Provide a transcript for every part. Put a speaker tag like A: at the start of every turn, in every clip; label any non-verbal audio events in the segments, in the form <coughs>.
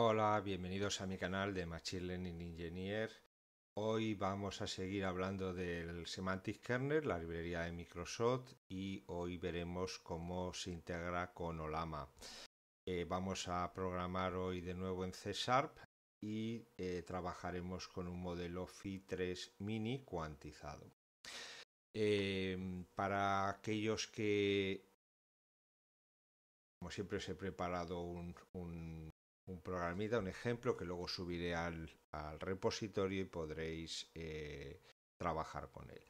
A: Hola, bienvenidos a mi canal de Machine Learning Engineer. Hoy vamos a seguir hablando del Semantic Kernel, la librería de Microsoft, y hoy veremos cómo se integra con Olama. Eh, vamos a programar hoy de nuevo en C y eh, trabajaremos con un modelo Phi3 Mini cuantizado. Eh, para aquellos que, como siempre os he preparado un un programita, un ejemplo que luego subiré al, repositorio y podréis eh, trabajar con él.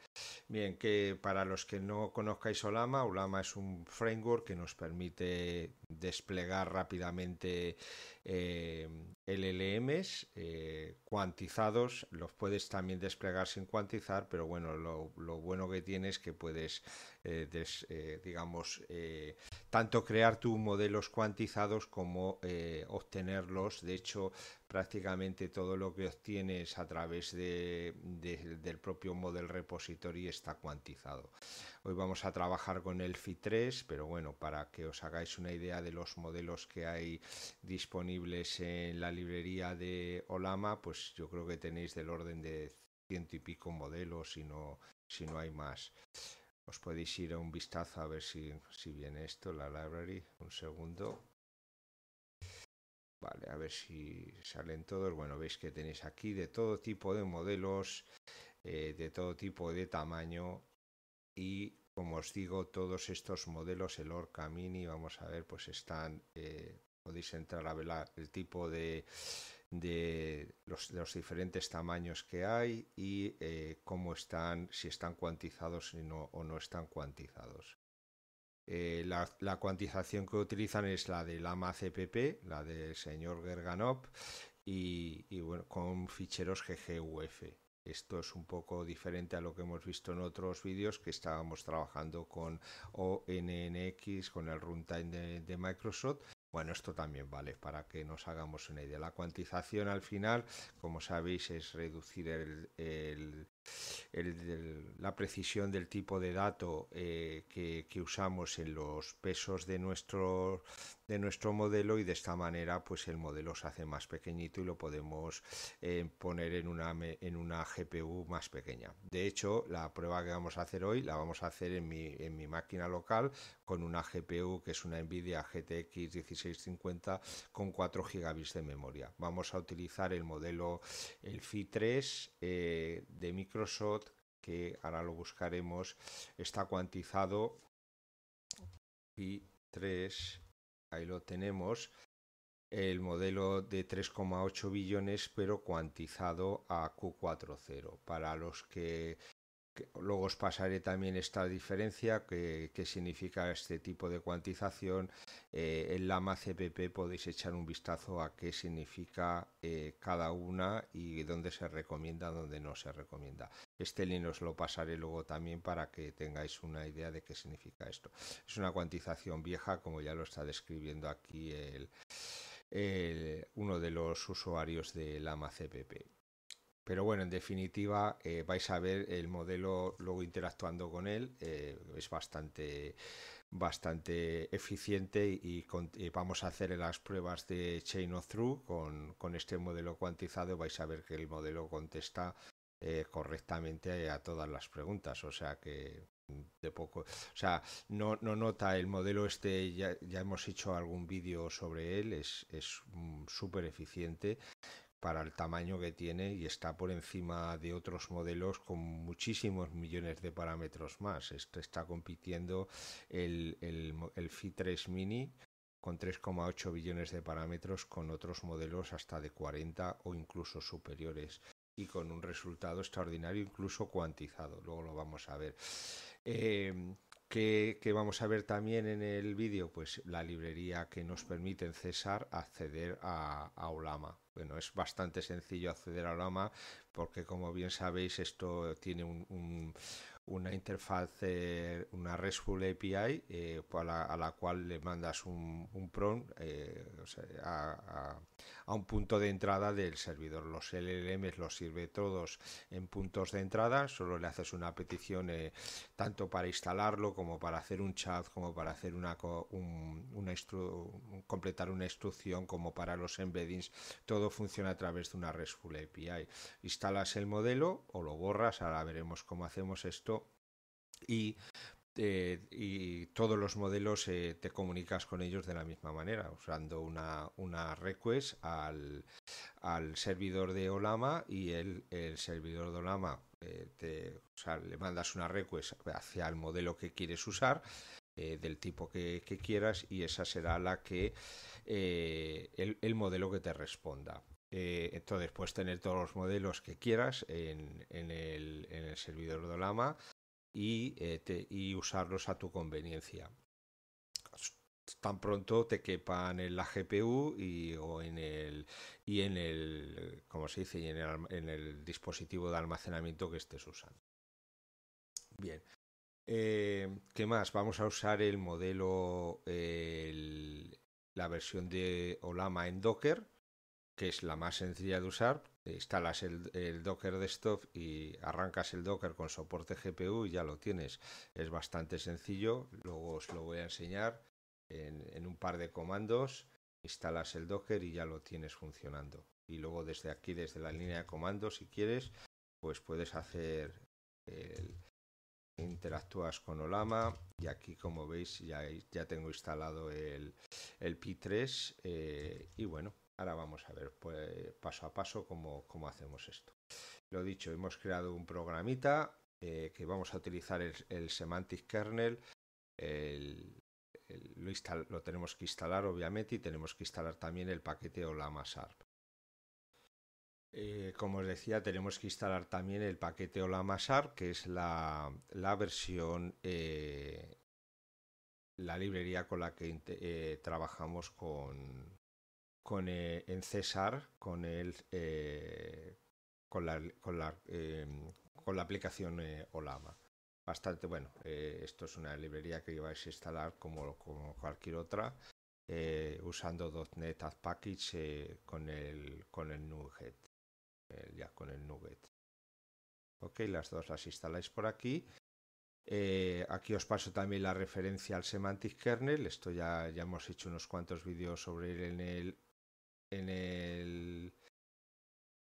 A: Bien, que para los que no conozcáis Olama, Olama es un framework que nos permite desplegar rápidamente eh, LLMs eh, cuantizados. Los puedes también desplegar sin cuantizar, pero bueno, lo, lo bueno que tiene es que puedes eh, eh, digamos, eh, tanto crear tus modelos cuantizados como obtenerlos. De hecho, prácticamente todo lo que obtienes a través del propio model repository está cuantizado. Hoy vamos a trabajar con el FI3, pero bueno, para que os hagáis una idea de los modelos que hay disponibles en la librería de Olama, pues yo creo que tenéis del orden de ciento y pico modelos, si no, si no hay más. Os podéis ir a un vistazo a ver si, si viene esto, la library. Un segundo. Vale, a ver si salen todos. Bueno, veis que tenéis aquí de todo tipo de modelos, eh, de todo tipo de tamaño y como os digo, todos estos modelos, el Orca Mini, vamos a ver, pues están, eh, podéis entrar a ver el tipo de, de los, diferentes tamaños que hay y eh, cómo están, si están cuantizados o no están cuantizados. Eh, la, cuantización que utilizan es la de la CPP, la del señor Gerganov, y, con ficheros GGUF. Esto es un poco diferente a lo que hemos visto en otros vídeos que estábamos trabajando con ONNX, con el runtime de Microsoft, bueno, esto también vale para que nos hagamos una idea. La cuantización al final, como sabéis, es reducir el, el la precisión del tipo de dato eh, que, usamos en los pesos de nuestro, de nuestro modelo y de esta manera pues el modelo se hace más pequeñito y lo podemos eh, poner en una, en una GPU más pequeña. De hecho, la prueba que vamos a hacer hoy la vamos a hacer en mi, máquina local con una GPU que es una NVIDIA GTX 1650 con 4 GB de memoria. Vamos a utilizar el modelo, el FI3 eh, de micro que ahora lo buscaremos, está cuantizado y 3, ahí lo tenemos, el modelo de 3,8 billones, pero cuantizado a Q40. Para los que Luego os pasaré también esta diferencia, qué significa este tipo de cuantización. Eh, en la CPP podéis echar un vistazo a qué significa eh, cada una y dónde se recomienda, dónde no se recomienda. Este link os lo pasaré luego también para que tengáis una idea de qué significa esto. Es una cuantización vieja, como ya lo está describiendo aquí uno de los usuarios de la CPP. Pero bueno, en definitiva, eh, vais a ver el modelo luego interactuando con él. Eh, es bastante, bastante eficiente y, vamos a hacer las pruebas de Chain of Through con, este modelo cuantizado. Vais a ver que el modelo contesta eh, correctamente a todas las preguntas. O sea que mm, de poco, o sea, no, no nota el modelo este, ya, hemos hecho algún vídeo sobre él, es mm, súper eficiente para el tamaño que tiene y está por encima de otros modelos con muchísimos millones de parámetros más. este está compitiendo el, el, 3 Mini con 3,8 billones de parámetros con otros modelos hasta de 40 o incluso superiores y con un resultado extraordinario incluso cuantizado. Luego lo vamos a ver. Eh, que, vamos a ver también en el vídeo, pues la librería que nos permite en César acceder a, a, Olama. Bueno, es bastante sencillo acceder a Olama porque como bien sabéis esto tiene un, una interfaz, eh, una RESTful API eh, a, la, cual le mandas un, un eh, a, a un punto de entrada del servidor. Los LLMs los sirve todos en puntos de entrada, solo le haces una petición eh, tanto para instalarlo como para hacer un chat, como para hacer una, completar una instrucción, como para los embeddings, todo funciona a través de una RESTful API. Instalas el modelo o lo borras, ahora veremos cómo hacemos esto y eh, y todos los modelos eh, te comunicas con ellos de la misma manera, usando una, request al, servidor de Olama y el, servidor de Olama eh, te, le mandas una request hacia el modelo que quieres usar del tipo que, quieras y esa será la que el, modelo que te responda. entonces puedes tener todos los modelos que quieras en el, servidor de Olama eh, y, usarlos a tu conveniencia. Tan pronto te quepan en la GPU y, en el, y en el, como se dice? en el, dispositivo de almacenamiento que estés usando. Bien. Eh, ¿Qué más? Vamos a usar el modelo, la versión de Olama en Docker que es la más sencilla de usar. Instalas el, Docker Desktop y arrancas el Docker con soporte GPU y ya lo tienes. Es bastante sencillo, luego os lo voy a enseñar en, un par de comandos. Instalas el Docker y ya lo tienes funcionando. Y luego desde aquí, desde la línea de comandos, si quieres, pues puedes hacer el, interactúas con Olama y aquí como veis ya, ya tengo instalado el, el P3 eh, y bueno Ahora vamos a ver pues, paso a paso cómo, hacemos esto. Lo dicho, hemos creado un programita eh, que vamos a utilizar el, Semantic Kernel. lo, tenemos que instalar obviamente y tenemos que instalar también el paquete Olama eh, como os decía, tenemos que instalar también el paquete Olama que es la, versión eh, la librería con la que trabajamos con, con, eh, en César con, el, eh, con la, con la, em, con la aplicación eh, Olama. Bastante bueno, esto es una librería que vais a instalar como, como cualquier otra, usando .NET Add Package con, el, con el ya con el NuGet Ok, las dos las instaláis por aquí. aquí os paso también la referencia al Semantic Kernel. Esto ya, ya hemos hecho unos cuantos vídeos sobre él en el, en el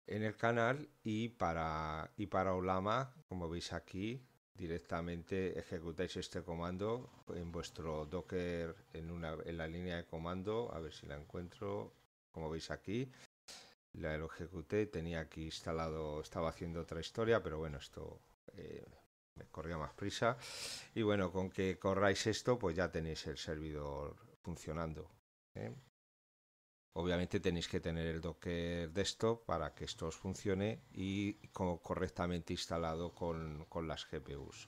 A: en el canal y para y para Olama, como veis aquí, directamente ejecutáis este comando en vuestro Docker en una en la línea de comando, a ver si la encuentro, como veis aquí. La lo ejecuté, tenía aquí instalado, estaba haciendo otra historia, pero bueno, esto eh, me corría más prisa. Y bueno, con que corráis esto, pues ya tenéis el servidor funcionando. ¿eh? Obviamente tenéis que tener el Docker Desktop para que esto os funcione y correctamente instalado con, las GPUs.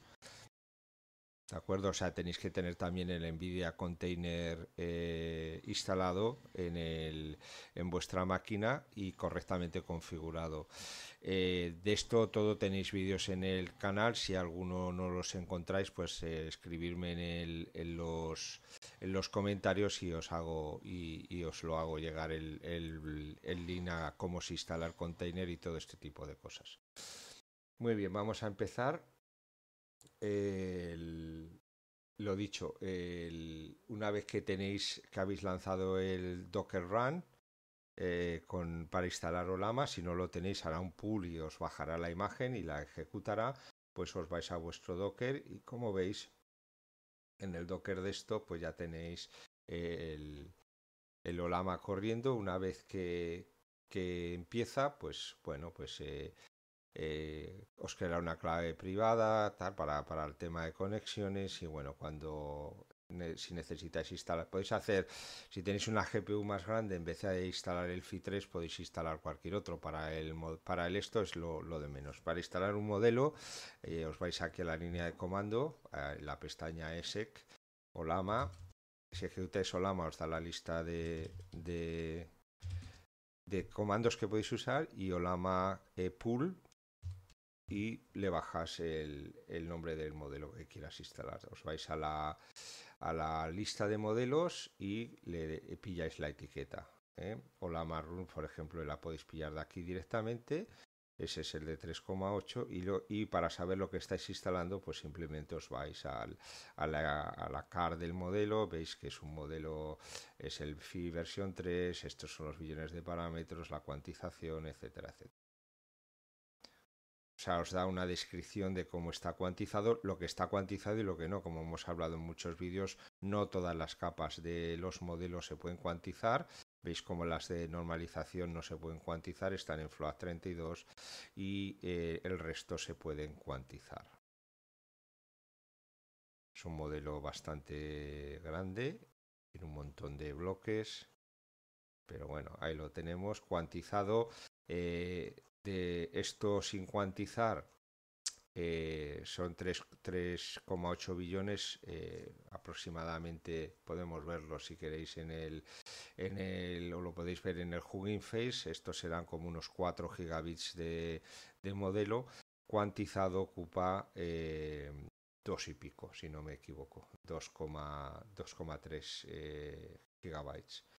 A: ¿De acuerdo? O sea, tenéis que tener también el NVIDIA Container eh, instalado en, en vuestra máquina y correctamente configurado. Eh, de esto todo tenéis vídeos en el canal. Si alguno no los encontráis, pues eh, escribirme en, en los en los comentarios y os hago y, os lo hago llegar el, el, link a cómo se instala el container y todo este tipo de cosas. Muy bien, vamos a empezar. lo dicho, una vez que tenéis, que habéis lanzado el Docker Run, eh, con, para instalar Olama. Si no lo tenéis, hará un pull y os bajará la imagen y la ejecutará. Pues os vais a vuestro Docker y como veis, en el Docker de esto, pues ya tenéis eh, el, el Olama corriendo. Una vez que, empieza, pues bueno, pues eh, eh, os creará una clave privada tal, para, para, el tema de conexiones y bueno, cuando si necesitáis instalar. Podéis hacer, si tenéis una GPU más grande, en vez de instalar el fi 3 podéis instalar cualquier otro. Para el, para el esto es lo, de menos. Para instalar un modelo, eh, os vais aquí a la línea de comando, eh, la pestaña ESEC o Si ejecutáis OLAMA os da la lista de, de, comandos que podéis usar y OLAMA e pool y le bajas el nombre del modelo que quieras instalar. Os vais a la, a la lista de modelos y le pilláis la etiqueta. ¿eh? O la marrón, por ejemplo, la podéis pillar de aquí directamente. Ese es el de 3,8 y, y para saber lo que estáis instalando, pues simplemente os vais a, la, a la car del modelo, veis que es un modelo, es el FI versión 3, estos son los billones de parámetros, la cuantización, etcétera, etcétera. O sea, os da una descripción de cómo está cuantizado, lo que está cuantizado y lo que no. Como hemos hablado en muchos vídeos, no todas las capas de los modelos se pueden cuantizar. Veis como las de normalización no se pueden cuantizar, están en FLOAT 32 y eh, el resto se pueden cuantizar. Es un modelo bastante grande, tiene un montón de bloques, pero bueno, ahí lo tenemos cuantizado. Eh, de esto sin cuantizar eh, son 3,8 billones eh, aproximadamente podemos verlo si queréis en el en el o lo podéis ver en el Hugging Face estos serán como unos 4 gigabits de, modelo cuantizado ocupa eh, dos y pico si no me equivoco 2,3 eh, gigabytes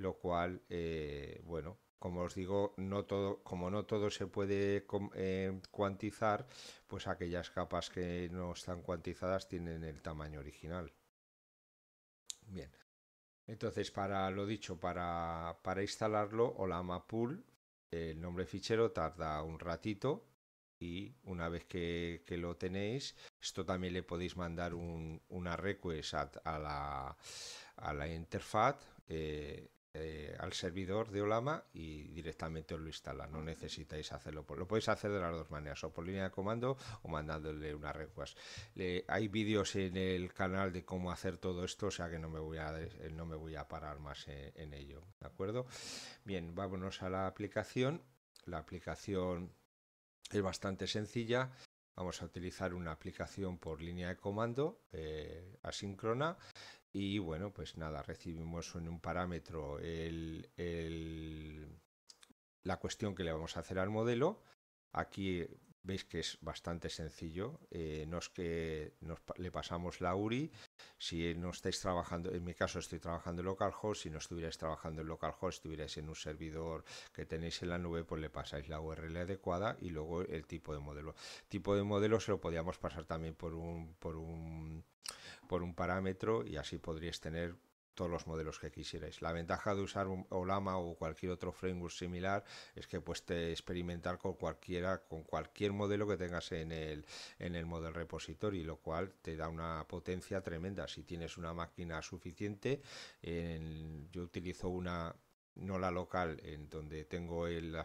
A: lo cual, eh, bueno, como os digo, no todo, como no todo se puede eh, cuantizar, pues aquellas capas que no están cuantizadas tienen el tamaño original. Bien. Entonces, para lo dicho, para, instalarlo, Olama Pool, el nombre fichero tarda un ratito y una vez que, lo tenéis, esto también le podéis mandar un, una request a, la, a la interfaz eh, eh, al servidor de Olama y directamente os lo instala. No necesitáis hacerlo. lo podéis hacer de las dos maneras, o por línea de comando o mandándole una request. hay vídeos en el canal de cómo hacer todo esto, o sea que no me voy a, eh, no me voy a parar más en, ello. ¿De acuerdo? Bien, vámonos a la aplicación. La aplicación es bastante sencilla. Vamos a utilizar una aplicación por línea de comando eh, asíncrona y bueno, pues nada, recibimos en un parámetro la cuestión que le vamos a hacer al modelo. Aquí veis que es bastante sencillo. Eh, no es que le pasamos la URI. Si no estáis trabajando, en mi caso estoy trabajando en localhost, si no estuvierais trabajando en localhost, estuvierais en un servidor que tenéis en la nube, pues le pasáis la URL adecuada y luego el tipo de modelo. Tipo de modelo se lo podíamos pasar también por un, por un, por un parámetro y así podríais tener todos los modelos que quisierais. La ventaja de usar un Olama o cualquier otro framework similar es que puedes experimentar con cualquiera, con cualquier modelo que tengas en el, en el model repository, lo cual te da una potencia tremenda. Si tienes una máquina suficiente, yo utilizo una no la local, en donde tengo el,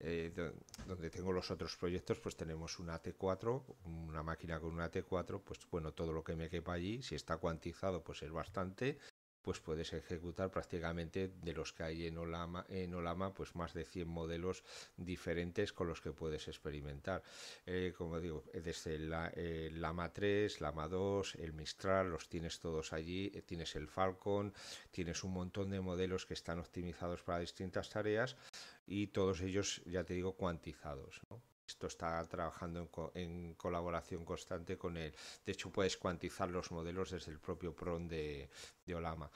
A: eh, donde tengo los otros proyectos, pues tenemos una T4, una máquina con una T4, pues bueno, todo lo que me quepa allí, si está cuantizado, pues es bastante, pues puedes ejecutar prácticamente de los que hay en Olama, en pues más de 100 modelos diferentes con los que puedes experimentar. Eh, como digo, desde el Lama 3, Lama 2, el Mistral, los tienes todos allí, eh, tienes el Falcon, tienes un montón de modelos que están optimizados para distintas tareas y todos ellos, ya te digo, cuantizados. Esto está trabajando en, colaboración constante con él. De hecho, puedes cuantizar los modelos desde el propio PRON de, Olama.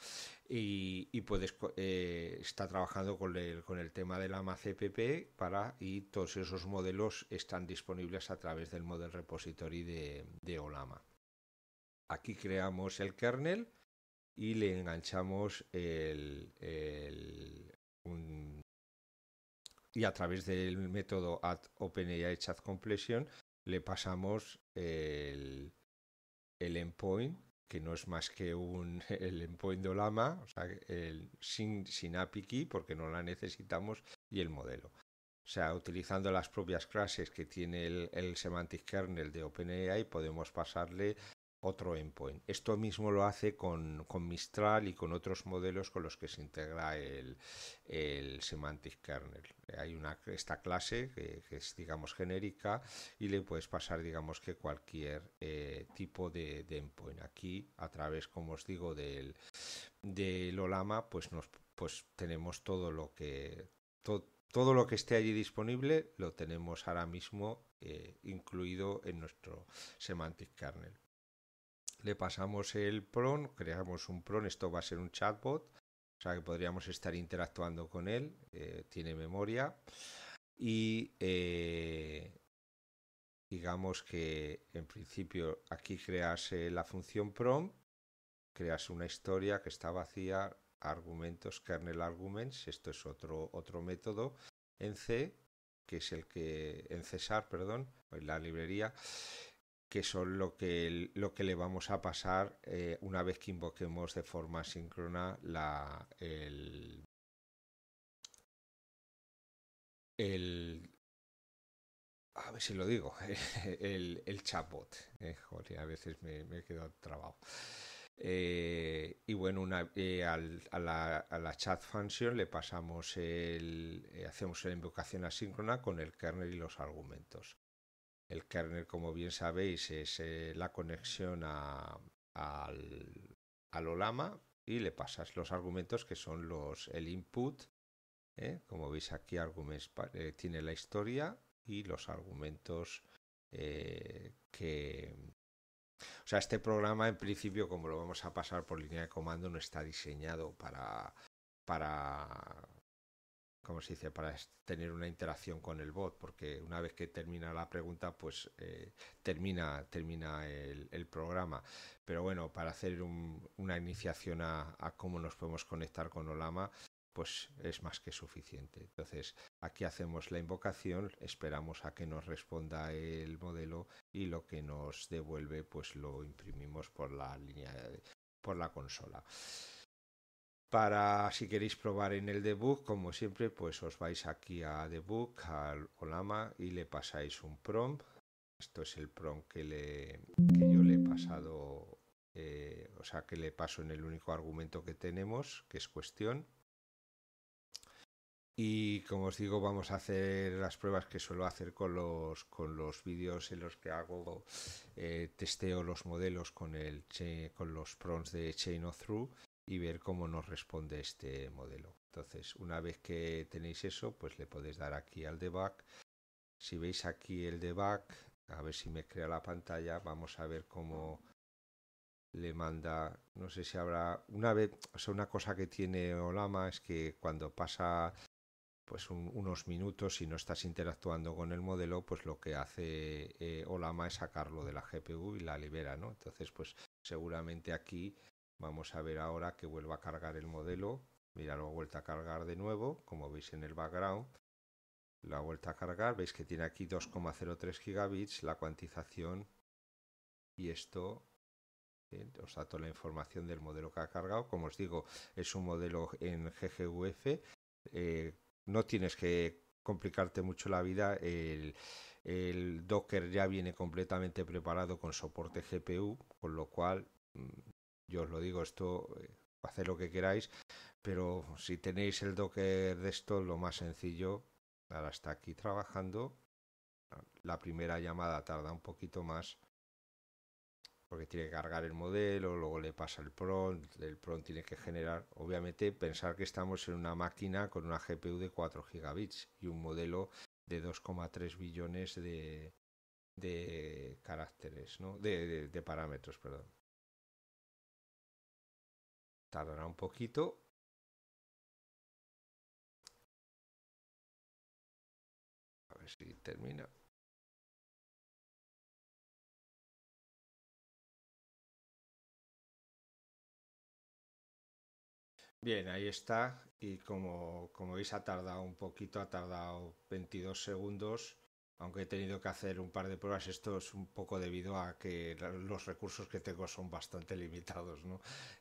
A: Y, puedes eh, está trabajando con el, tema de AMA CPP para, y todos esos modelos están disponibles a través del Model Repository de, Olama. Aquí creamos el kernel y le enganchamos el y a través del método at OpenAI Chat Completion le pasamos el, endpoint, que no es más que un, <laughs> el endpoint de Olama, o sea, el, sin, sin API key porque no la necesitamos, y el modelo. O sea, utilizando las propias clases que tiene el, el semantic kernel de OpenAI, podemos pasarle otro endpoint. Esto mismo lo hace con, Mistral y con otros modelos con los que se integra el, el Semantic Kernel. Hay una, esta clase que, es, digamos, genérica y le puedes pasar, digamos, que cualquier eh, tipo de, endpoint. Aquí, a través, como os digo, del, OLAMA, pues, nos, pues tenemos todo lo que... todo lo que esté allí disponible lo tenemos ahora mismo eh, incluido en nuestro Semantic Kernel le pasamos el prompt creamos un prompt esto va a ser un chatbot, o sea que podríamos estar interactuando con él, eh, tiene memoria y eh, digamos que en principio aquí creas eh, la función prompt creas una historia que está vacía, argumentos, kernel arguments, esto es otro, otro método en C, que es el que en Cesar, perdón, en la librería, que son lo que, lo que le vamos a pasar eh, una vez que invoquemos de forma síncrona la, el, a ver si lo digo, <laughs> el, el chatbot. Eh, a veces me, me quedado trabado. Eh, y bueno, al, a, la, a, la, chat function le pasamos el, hacemos la invocación asíncrona con el kernel y los argumentos. El kernel, como bien sabéis, es eh, la conexión a, al, al, Olama y le pasas los argumentos que son los el input. ¿eh? Como veis aquí, arguments, eh, tiene la historia y los argumentos que... O sea, este programa en principio, como lo vamos a pasar por línea de comando, no está diseñado para, para como se dice, para tener una interacción con el bot, porque una vez que termina la pregunta, pues eh, termina, termina el, programa. Pero bueno, para hacer una iniciación a, a, cómo nos podemos conectar con Olama, pues es más que suficiente. Entonces, aquí hacemos la invocación, esperamos a que nos responda el modelo y lo que nos devuelve, pues lo imprimimos por la línea, por la consola. Para si queréis probar en el debug, como siempre, pues os vais aquí a debug, al Olama y le pasáis un prompt. Esto es el prompt que, yo le he pasado, eh, o sea, que le paso en el único argumento que tenemos, que es cuestión. Y como os digo, vamos a hacer las pruebas que suelo hacer con los, vídeos en los que hago, eh, testeo los modelos con, los prompts de Chain of Through y ver cómo nos responde este modelo. Entonces, una vez que tenéis eso, pues le podéis dar aquí al debug. Si veis aquí el debug, a ver si me crea la pantalla, vamos a ver cómo le manda, no sé si habrá una vez, una cosa que tiene Olama es que cuando pasa pues unos minutos y no estás interactuando con el modelo, pues lo que hace eh, Olama es sacarlo de la GPU y la libera, ¿no? Entonces, pues seguramente aquí Vamos a ver ahora que vuelva a cargar el modelo. Mira, lo ha vuelto a cargar de nuevo, como veis en el background. Lo ha vuelto a cargar, veis que tiene aquí 2,03 gigabits la cuantización y esto os da toda la información del modelo que ha cargado. Como os digo, es un modelo en GGUF. Eh, no tienes que complicarte mucho la vida. El, el, Docker ya viene completamente preparado con soporte GPU, con lo cual mm, yo os lo digo, esto eh, haced lo que queráis, pero si tenéis el Docker de esto, lo más sencillo, ahora está aquí trabajando. La primera llamada tarda un poquito más porque tiene que cargar el modelo, luego le pasa el prompt, el prompt tiene que generar, obviamente pensar que estamos en una máquina con una GPU de 4 gigabits y un modelo de 2,3 billones de,
B: de caracteres, ¿no? de parámetros, perdón. Tardará un poquito. A ver si termina. Bien, ahí está. Y como, como veis ha
A: tardado un poquito, ha tardado 22 segundos aunque he tenido que hacer un par de pruebas, esto es un poco debido a que los recursos que tengo son bastante limitados.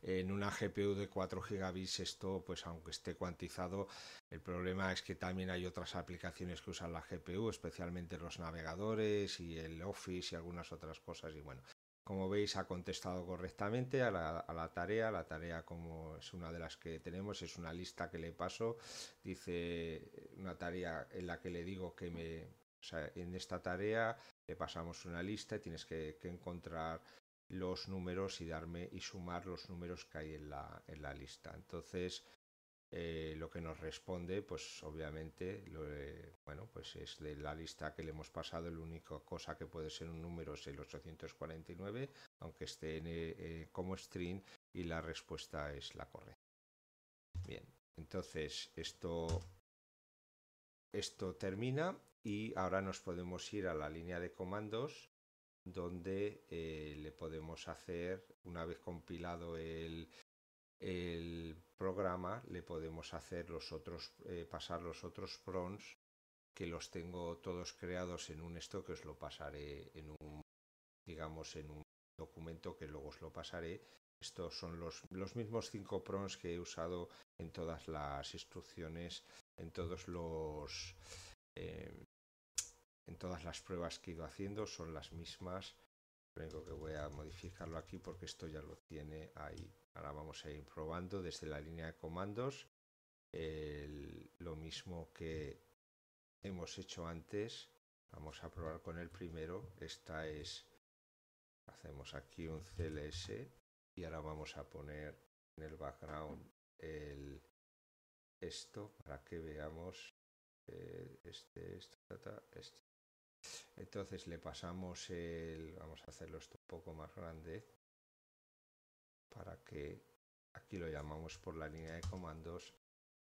A: En una GPU de 4 gigabits esto, pues aunque esté cuantizado, el problema es que también hay otras aplicaciones que usan la GPU, especialmente los navegadores y el Office y algunas otras cosas. Y bueno, como veis ha contestado correctamente a la, a la tarea. La tarea como es una de las que tenemos, es una lista que le paso. Dice una tarea en la que le digo que me en esta tarea le eh, pasamos una lista y tienes que, encontrar los números y darme y sumar los números que hay en la, en la lista. Entonces, eh, lo que nos responde, pues obviamente, eh, bueno, pues es de la lista que le hemos pasado, la única cosa que puede ser un número es el 849, aunque esté como string y la respuesta es la correcta. Bien, entonces esto, esto termina y ahora nos podemos ir a la línea de comandos donde eh, le podemos hacer, una vez compilado el, programa, le podemos hacer los otros, eh, pasar los otros prompts que los tengo todos creados en un esto que os lo pasaré en un, digamos, en un documento que luego os lo pasaré. Estos son los, los mismos cinco prongs que he usado en todas las instrucciones, en todos los Em, en todas las pruebas que he ido haciendo son las mismas. Lo único que voy a modificarlo aquí porque esto ya lo tiene ahí. Ahora vamos a ir probando desde la línea de comandos lo mismo que hemos hecho antes. Vamos a probar con el primero. Esta es, hacemos aquí un CLS y ahora vamos a poner en el background esto para que veamos este, este, este, Entonces le pasamos el, vamos a hacerlo esto un poco más grande para que aquí lo llamamos por la línea de comandos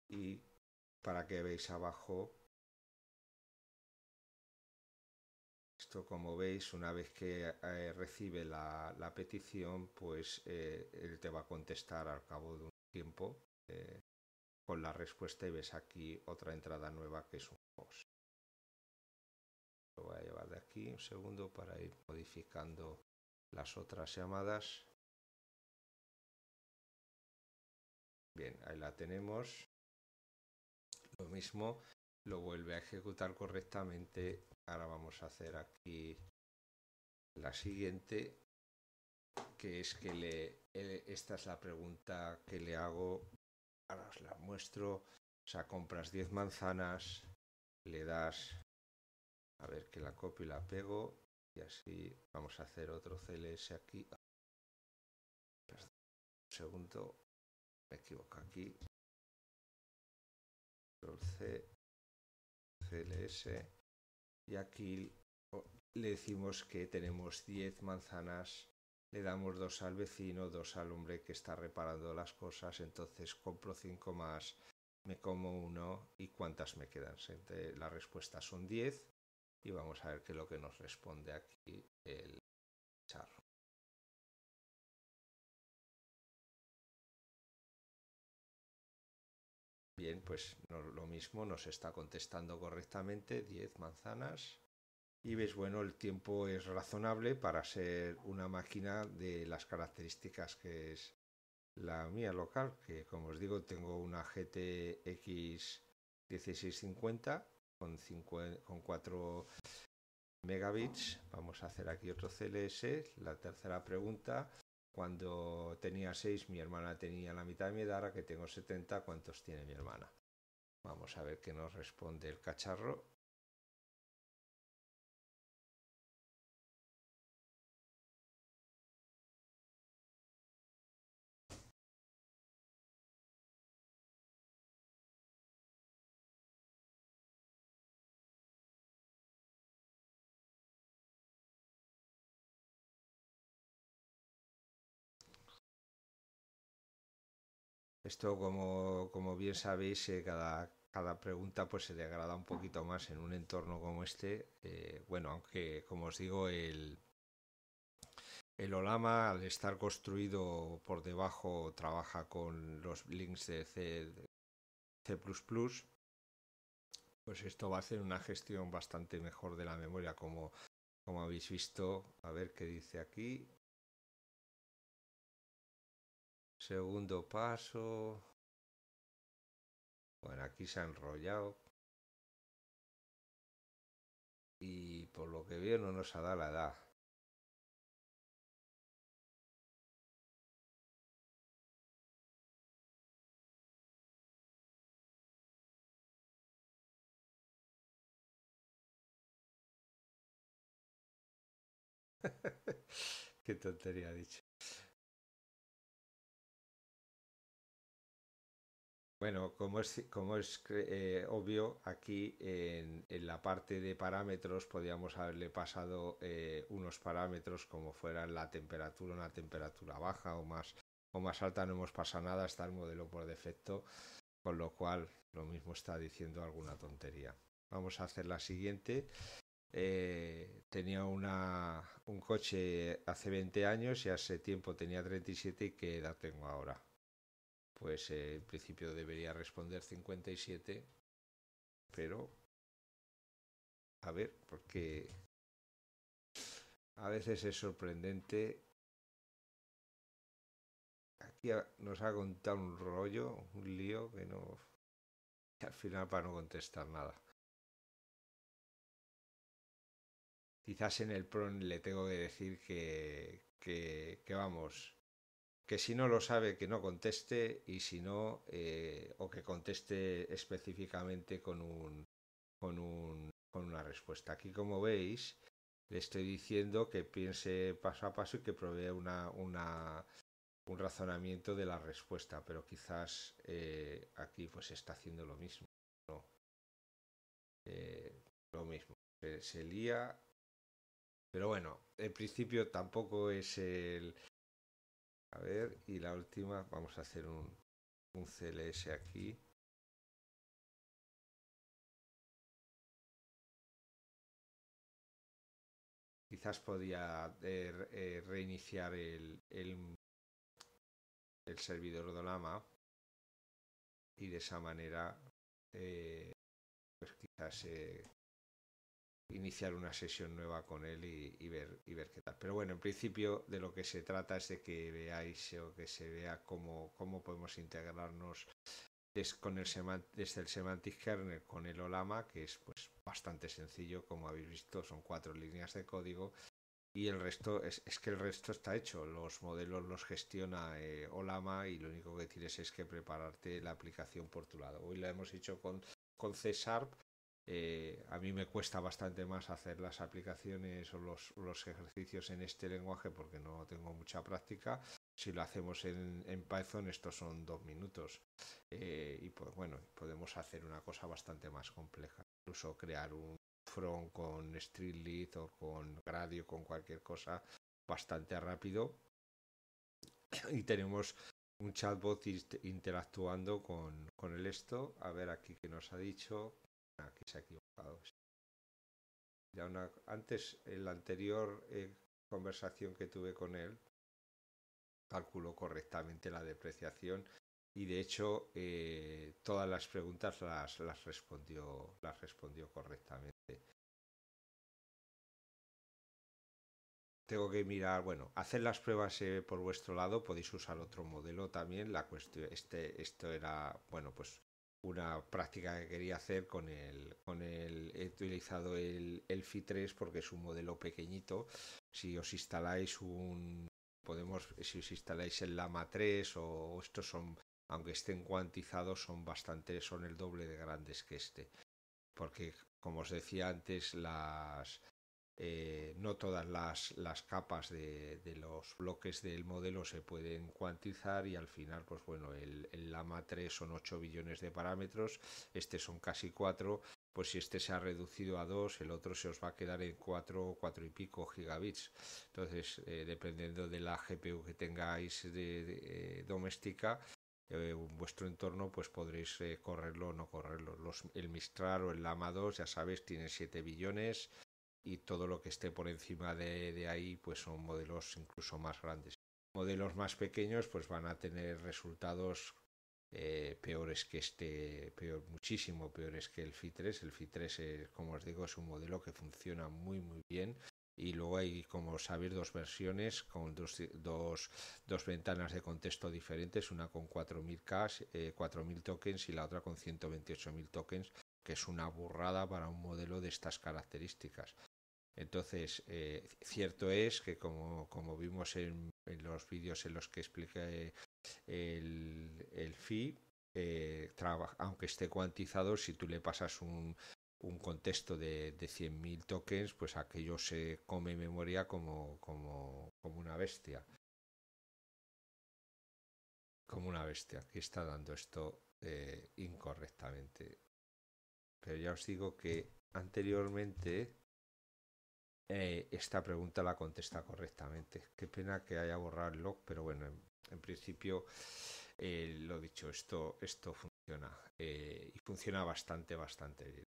A: y para que veáis abajo esto como veis una vez que eh, recibe la, petición pues eh, él te va a contestar al cabo de un tiempo eh, con la respuesta y ves aquí otra entrada nueva que es un POST. Lo voy a llevar de aquí un segundo
B: para ir modificando las otras llamadas. Bien, ahí la tenemos. Lo mismo
A: lo vuelve a ejecutar correctamente. Ahora vamos a hacer aquí la siguiente, que es que eh, esta es la pregunta que le hago ahora os la muestro. O sea, compras 10 manzanas, le das, a ver que la copio y la pego, y
B: así vamos a hacer otro CLS aquí. un segundo, me equivoco aquí. Control C, CLS, y aquí le decimos
A: que tenemos 10 manzanas le damos dos al vecino, dos al hombre que está reparando las cosas, entonces compro cinco más, me como uno y cuántas
B: me quedan. La respuesta son diez y vamos a ver qué es lo que nos responde aquí el charro. Bien, pues lo mismo
A: nos está contestando correctamente 10 manzanas y ves, bueno, el tiempo es razonable para ser una máquina de las características que es la mía local, que como os digo tengo una GTX 1650 con, con 4 megabits. Vamos a hacer aquí otro CLS. La tercera pregunta. Cuando tenía 6, mi hermana tenía la mitad de mi edad, ahora que tengo 70, ¿cuántos tiene mi hermana? Vamos a ver qué
B: nos responde el cacharro. Esto, como, como bien sabéis, eh, cada, cada pregunta
A: pues se agrada un poquito más en un entorno como este. Eh, bueno, aunque, como os digo, el, el Olama, al estar construido por debajo, trabaja con los links de C, C++, pues esto va a hacer una gestión bastante mejor de la memoria, como, como habéis
B: visto. A ver qué dice aquí. Segundo paso. Bueno, aquí se ha enrollado. Y por lo que veo no nos ha dado la edad. <laughs> Qué tontería ha dicho. Bueno, como es, como es eh, obvio,
A: aquí en, la parte de parámetros podríamos haberle pasado eh, unos parámetros como fueran la temperatura, una temperatura baja o más, o más alta, no hemos pasado nada, está el modelo por defecto, con lo cual lo mismo está diciendo alguna tontería. Vamos a hacer la siguiente. Eh, tenía un coche hace 20 años y hace tiempo tenía 37 y que edad tengo ahora pues eh, en principio debería responder 57,
B: pero a ver, porque a veces es sorprendente. Aquí
A: nos ha contado un rollo, un lío que no. al final para no contestar nada. Quizás en el PRON le tengo que decir que, que, que vamos, que si no lo sabe que no conteste y si no eh, o que conteste específicamente con un, con un con una respuesta. Aquí como veis le estoy diciendo que piense paso a paso y que provea una, una un razonamiento de la respuesta, pero quizás eh, aquí pues está haciendo lo mismo, eh, lo mismo. Se, se lía pero bueno, en principio tampoco es el, a ver, y la última,
B: vamos a hacer un, un CLS aquí. Quizás podía eh, eh, reiniciar el, el,
A: servidor Dolama y de esa manera eh, pues quizás iniciar una sesión nueva con él y, ver, y ver qué tal. Pero bueno, en principio de lo que se trata es de que veáis o que se vea cómo, podemos integrarnos con el desde el Semantic Kernel con el Olama, que es pues bastante sencillo, como habéis visto, son cuatro líneas de código y el resto es, que el resto está hecho, los modelos los gestiona eh, Olama y lo único que tienes es que prepararte la aplicación por tu lado. Hoy la hemos hecho con, con C eh, a mí me cuesta bastante más hacer las aplicaciones o los, ejercicios en este lenguaje porque no tengo mucha práctica. Si lo hacemos en, Python, estos son dos minutos. Eh, y pues bueno, podemos hacer una cosa bastante más compleja. Incluso crear un front con Streetlit o con Gradio, con cualquier cosa, bastante rápido. <coughs> Y tenemos un chatbot interactuando con, con el esto. A ver aquí qué nos ha dicho que se ha equivocado. antes, en la anterior eh, conversación que tuve con él, calculó correctamente la depreciación y de hecho eh, todas las preguntas las, las, respondió, las respondió correctamente. tengo que mirar, bueno, hacer las pruebas eh, por vuestro lado, podéis usar otro modelo también, la cuestión, este, esto era, bueno, pues una práctica que quería hacer con el, con el he utilizado el, el Fi 3 porque es un modelo pequeñito. Si os instaláis un podemos si os instaláis el Lama 3 o estos son aunque estén cuantizados son bastante son el doble de grandes que este. Porque como os decía antes las eh, no todas las, capas de, los bloques del modelo se pueden cuantizar y al final, pues bueno, el, Lama 3 son 8 billones de parámetros, este son casi 4, pues si este se ha reducido a 2, el otro se os va a quedar en 4, 4 y pico gigabits. Entonces, eh, dependiendo de la GPU que tengáis de, eh, doméstica, vuestro entorno, pues podréis correrlo o no correrlo. el Mistral o el Lama 2, ya sabéis, tiene 7 billones, y todo lo que esté por encima de, ahí pues son modelos incluso más grandes. Modelos más pequeños pues van a tener resultados eh, peores que este, peor, muchísimo peores que el FI3. El FI3, como os digo, es un modelo que funciona muy muy bien y luego hay, como sabéis, dos versiones con dos, ventanas de contexto diferentes, una con 4.000 cash, 4.000 tokens y la otra con 128.000 tokens, que es una burrada para un modelo de estas características. Entonces, eh, cierto es que como, vimos en, los vídeos en los que expliqué el, el fee, eh, aunque esté cuantizado, si tú le pasas un, contexto de, 100.000 tokens, pues aquello se come memoria como, una bestia. Como una bestia. que está dando esto eh, incorrectamente. Pero ya os digo que anteriormente eh, esta pregunta la contesta correctamente. Qué pena que haya borrado el log, pero bueno, en, principio eh, lo dicho, esto, esto funciona eh, y funciona bastante, bastante bien.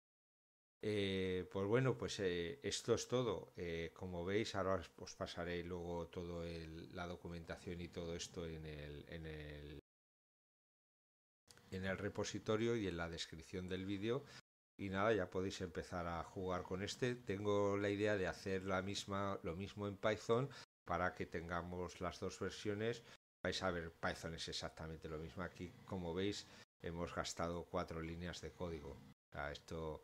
A: pues bueno, pues esto es todo. como veis, ahora os, pasaré luego toda la documentación y todo esto en el, en el, en el repositorio y en la descripción del vídeo y nada, ya podéis empezar a jugar con este. Tengo la idea de hacer la misma, lo mismo en Python para que tengamos las dos versiones. Vais a ver, Python es exactamente lo mismo. Aquí, como veis, hemos gastado cuatro líneas de código. esto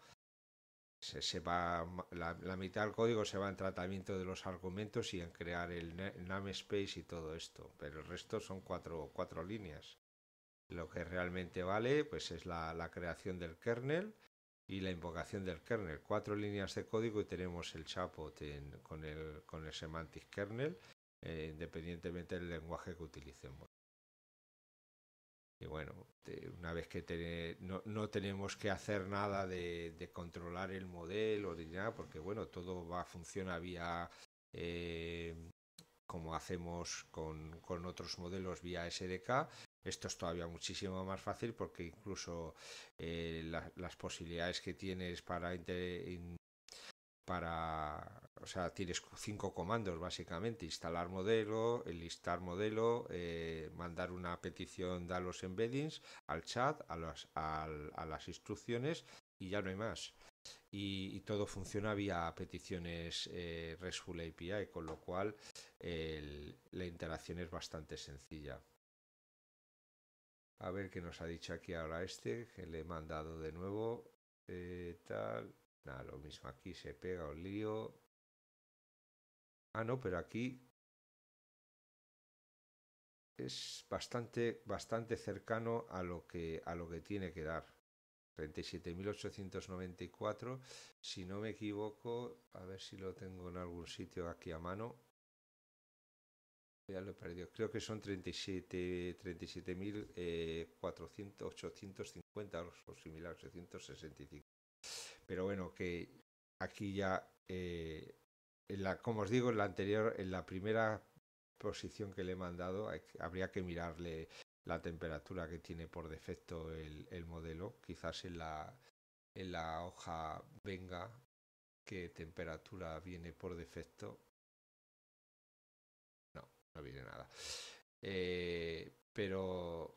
A: se, va, la, mitad del código se va en tratamiento de los argumentos y en crear el namespace y todo esto. Pero el resto son cuatro, cuatro líneas. Lo que realmente vale pues es la creación del kernel y la invocación del kernel. Cuatro líneas de código y tenemos el chapot con, el, con semantic kernel, eh, independientemente del lenguaje que utilicemos. Y bueno, una vez que no, tenemos que hacer nada de, controlar el modelo ni nada, porque bueno, todo va funciona vía eh, como hacemos con otros modelos vía SDK esto es todavía muchísimo más fácil porque incluso eh, las posibilidades que tienes para para o sea tienes cinco comandos básicamente instalar modelo listar modelo eh, mandar una petición de los embeddings al chat a, las instrucciones y ya no hay más y, todo funciona vía peticiones eh, RESTful API con lo cual la interacción es bastante sencilla a ver qué nos ha dicho aquí ahora este, que le he mandado de nuevo. Eh, tal. Nada, lo mismo aquí se pega un lío. Ah, no, pero aquí es bastante, bastante cercano a lo que, a lo que tiene que dar. 37.894, si no me equivoco, a ver si lo tengo en algún sitio aquí a mano ya lo he perdido, creo que son 37.450 850 o similar, 865. Pero bueno, que aquí ya, eh, como os digo, en la anterior, en la primera posición que le he mandado, habría que mirarle la temperatura que tiene por defecto el, el modelo, quizás en la, en la hoja venga qué temperatura viene por defecto no viene nada. Eh, pero,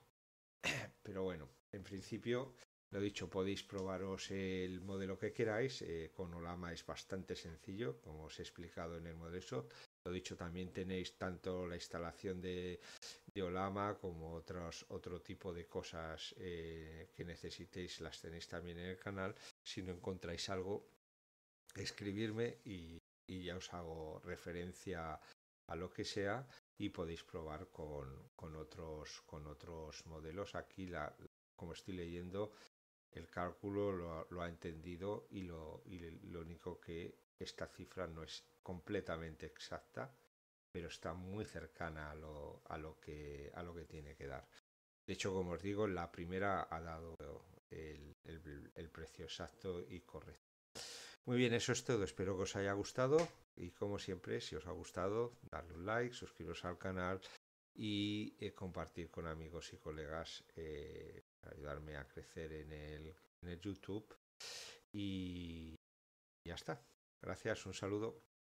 A: <clears throat> pero bueno, en principio, lo dicho, podéis probaros el modelo que queráis. Eh, con Olama es bastante sencillo, como os he explicado en el modelo shop Lo dicho, también tenéis tanto la instalación de, de Olama como otros, otro tipo de cosas eh, que necesitéis, las tenéis también en el canal. Si no encontráis algo, escribirme y, y ya os hago referencia a lo que sea y podéis probar con, otros, con otros modelos. Aquí, la, como estoy leyendo, el cálculo lo, ha entendido y lo, y lo único que esta cifra no es completamente exacta, pero está muy cercana a lo, que, a lo que tiene que dar. De hecho, como os digo, la primera ha dado el precio exacto y correcto. Muy bien, eso es todo. Espero que os haya gustado y como siempre, si os ha gustado, darle un like, suscribiros al canal y eh, compartir con amigos y colegas eh, para ayudarme a crecer en el, en el YouTube.
B: Y ya está. Gracias, un saludo.